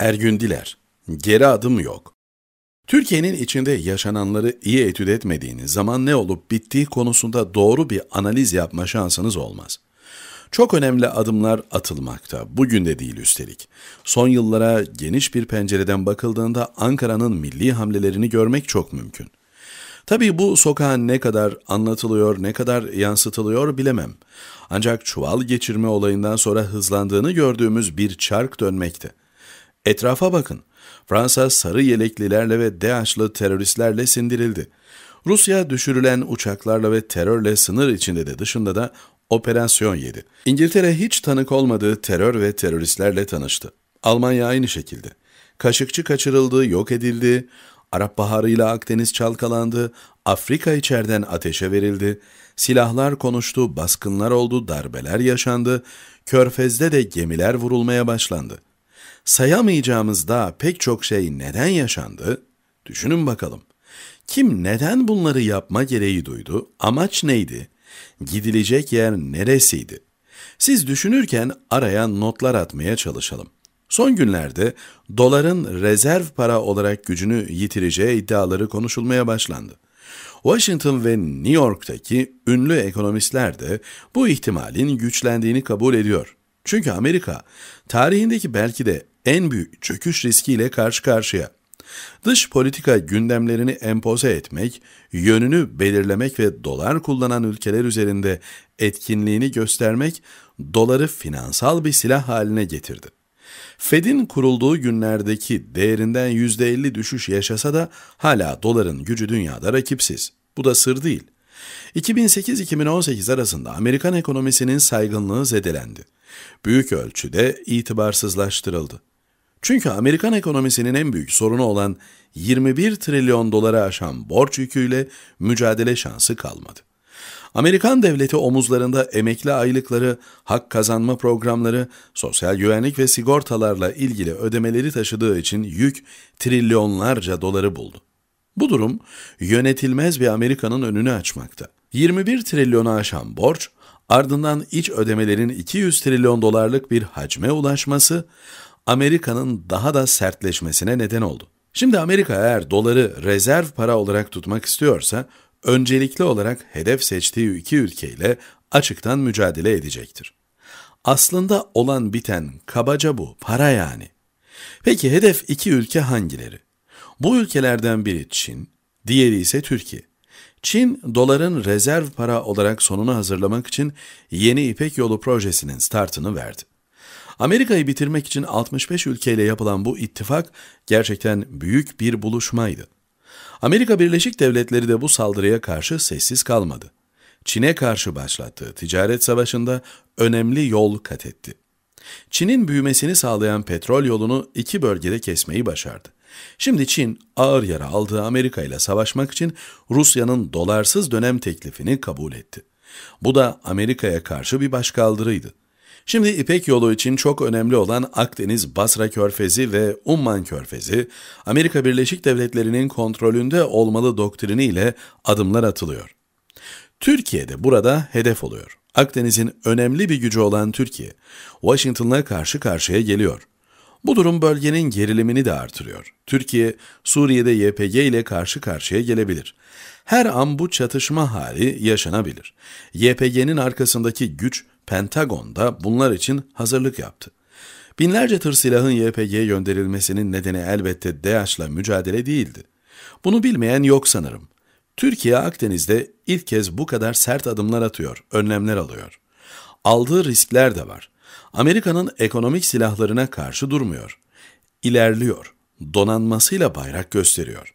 Ergün Diler, geri adım yok. Türkiye'nin içinde yaşananları iyi etüt etmediğiniz zaman ne olup bittiği konusunda doğru bir analiz yapma şansınız olmaz. Çok önemli adımlar atılmakta, bugün de değil üstelik. Son yıllara geniş bir pencereden bakıldığında Ankara'nın milli hamlelerini görmek çok mümkün. Tabii bu sokağın ne kadar anlatılıyor, ne kadar yansıtılıyor bilemem. Ancak çuval geçirme olayından sonra hızlandığını gördüğümüz bir çark dönmekte. Etrafa bakın. Fransa sarı yeleklilerle ve DAEŞ'lı teröristlerle sindirildi. Rusya düşürülen uçaklarla ve terörle sınır içinde de dışında da operasyon yedi. İngiltere hiç tanık olmadığı terör ve teröristlerle tanıştı. Almanya aynı şekilde. Kaşıkçı kaçırıldı, yok edildi. Arap Baharı ile Akdeniz çalkalandı, Afrika içerden ateşe verildi, silahlar konuştu, baskınlar oldu, darbeler yaşandı, Körfez'de de gemiler vurulmaya başlandı. Sayamayacağımız da pek çok şey neden yaşandı? Düşünün bakalım. Kim neden bunları yapma gereği duydu? Amaç neydi? Gidilecek yer neresiydi? Siz düşünürken araya notlar atmaya çalışalım. Son günlerde doların rezerv para olarak gücünü yitireceği iddiaları konuşulmaya başlandı. Washington ve New York'taki ünlü ekonomistler de bu ihtimalin güçlendiğini kabul ediyor. Çünkü Amerika tarihindeki belki de en büyük çöküş riskiyle karşı karşıya. Dış politika gündemlerini empoze etmek, yönünü belirlemek ve dolar kullanan ülkeler üzerinde etkinliğini göstermek doları finansal bir silah haline getirdi. Fed'in kurulduğu günlerdeki değerinden %50 düşüş yaşasa da hala doların gücü dünyada rakipsiz. Bu da sır değil. 2008-2018 arasında Amerikan ekonomisinin saygınlığı zedelendi. Büyük ölçüde itibarsızlaştırıldı. Çünkü Amerikan ekonomisinin en büyük sorunu olan 21 trilyon dolara aşan borç yüküyle mücadele şansı kalmadı. Amerikan devleti omuzlarında emekli aylıkları, hak kazanma programları, sosyal güvenlik ve sigortalarla ilgili ödemeleri taşıdığı için yük trilyonlarca doları buldu. Bu durum yönetilmez bir Amerika'nın önünü açmakta. 21 trilyonu aşan borç, ardından iç ödemelerin 200 trilyon dolarlık bir hacme ulaşması, Amerika'nın daha da sertleşmesine neden oldu. Şimdi Amerika eğer doları rezerv para olarak tutmak istiyorsa, öncelikli olarak hedef seçtiği iki ülkeyle açıktan mücadele edecektir. Aslında olan biten kabaca bu, para yani. Peki hedef iki ülke hangileri? Bu ülkelerden biri Çin, diğeri ise Türkiye. Çin, doların rezerv para olarak sonunu hazırlamak için yeni İpek Yolu projesinin startını verdi. Amerika'yı bitirmek için 65 ülkeyle yapılan bu ittifak gerçekten büyük bir buluşmaydı. Amerika Birleşik Devletleri de bu saldırıya karşı sessiz kalmadı. Çin'e karşı başlattığı ticaret savaşında önemli yol kat etti. Çin'in büyümesini sağlayan petrol yolunu iki bölgede kesmeyi başardı. Şimdi Çin ağır yara aldığı Amerika ile savaşmak için Rusya'nın dolarsız dönem teklifini kabul etti. Bu da Amerika'ya karşı bir başkaldırıydı. Şimdi İpek yolu için çok önemli olan Akdeniz Basra Körfezi ve Umman Körfezi, Amerika Birleşik Devletleri'nin kontrolünde olmalı ile adımlar atılıyor. Türkiye de burada hedef oluyor. Akdeniz'in önemli bir gücü olan Türkiye, Washington'la karşı karşıya geliyor. Bu durum bölgenin gerilimini de artırıyor. Türkiye, Suriye'de YPG ile karşı karşıya gelebilir. Her an bu çatışma hali yaşanabilir. YPG'nin arkasındaki güç Pentagon da bunlar için hazırlık yaptı. Binlerce tır silahın YPG'ye gönderilmesinin nedeni elbette DAEŞ'la mücadele değildi. Bunu bilmeyen yok sanırım. Türkiye Akdeniz'de ilk kez bu kadar sert adımlar atıyor, önlemler alıyor. Aldığı riskler de var. Amerika'nın ekonomik silahlarına karşı durmuyor. İlerliyor. Donanmasıyla bayrak gösteriyor.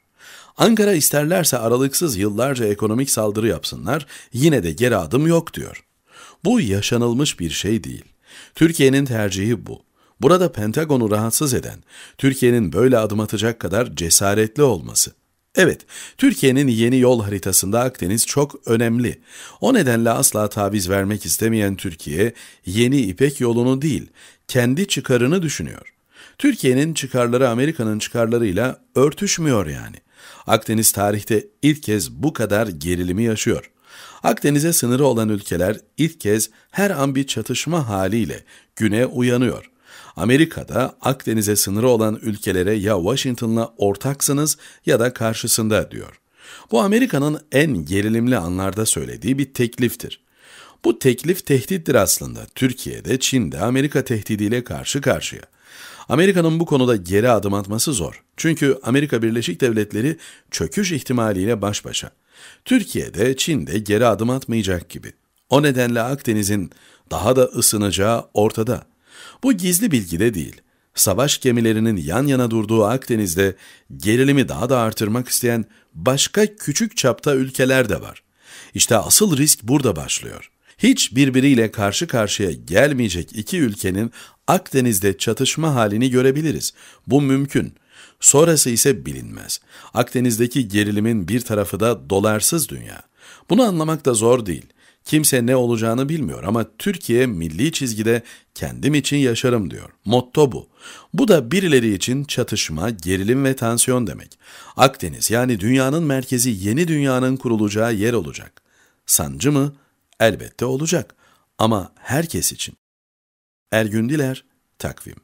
Ankara isterlerse aralıksız yıllarca ekonomik saldırı yapsınlar, yine de geri adım yok diyor. Bu yaşanılmış bir şey değil. Türkiye'nin tercihi bu. Burada Pentagon'u rahatsız eden, Türkiye'nin böyle adım atacak kadar cesaretli olması. Evet, Türkiye'nin yeni yol haritasında Akdeniz çok önemli. O nedenle asla taviz vermek istemeyen Türkiye, yeni İpek yolunu değil, kendi çıkarını düşünüyor. Türkiye'nin çıkarları Amerika'nın çıkarlarıyla örtüşmüyor yani. Akdeniz tarihte ilk kez bu kadar gerilimi yaşıyor. Akdeniz'e sınırı olan ülkeler ilk kez her an bir çatışma haliyle güne uyanıyor. Amerika'da Akdeniz'e sınırı olan ülkelere ya Washington'la ortaksınız ya da karşısında diyor. Bu Amerika'nın en gerilimli anlarda söylediği bir tekliftir. Bu teklif tehdittir aslında. Türkiye'de, Çin'de Amerika tehdidiyle karşı karşıya. Amerika'nın bu konuda geri adım atması zor. Çünkü Amerika Birleşik Devletleri çöküş ihtimaliyle baş başa. Türkiye'de Çin'de geri adım atmayacak gibi. O nedenle Akdeniz'in daha da ısınacağı ortada. Bu gizli bilgi de değil. Savaş gemilerinin yan yana durduğu Akdeniz'de gerilimi daha da artırmak isteyen başka küçük çapta ülkeler de var. İşte asıl risk burada başlıyor. Hiç birbiriyle karşı karşıya gelmeyecek iki ülkenin Akdeniz'de çatışma halini görebiliriz. Bu mümkün. Sonrası ise bilinmez. Akdeniz'deki gerilimin bir tarafı da dolarsız dünya. Bunu anlamak da zor değil. Kimse ne olacağını bilmiyor ama Türkiye milli çizgide kendim için yaşarım diyor. Motto bu. Bu da birileri için çatışma, gerilim ve tansiyon demek. Akdeniz yani dünyanın merkezi yeni dünyanın kurulacağı yer olacak. Sancı mı? Elbette olacak ama herkes için. Ergün Diler, Takvim